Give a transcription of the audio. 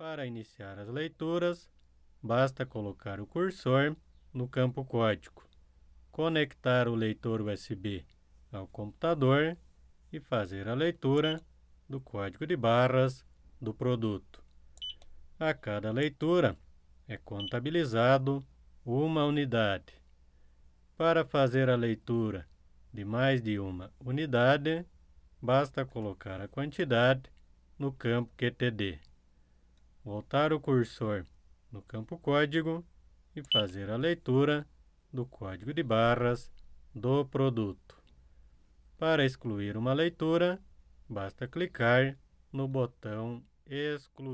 Para iniciar as leituras, basta colocar o cursor no campo código, conectar o leitor USB ao computador e fazer a leitura do código de barras do produto. A cada leitura é contabilizado uma unidade. Para fazer a leitura de mais de uma unidade, basta colocar a quantidade no campo QTD voltar o cursor no campo código e fazer a leitura do código de barras do produto. Para excluir uma leitura, basta clicar no botão Excluir.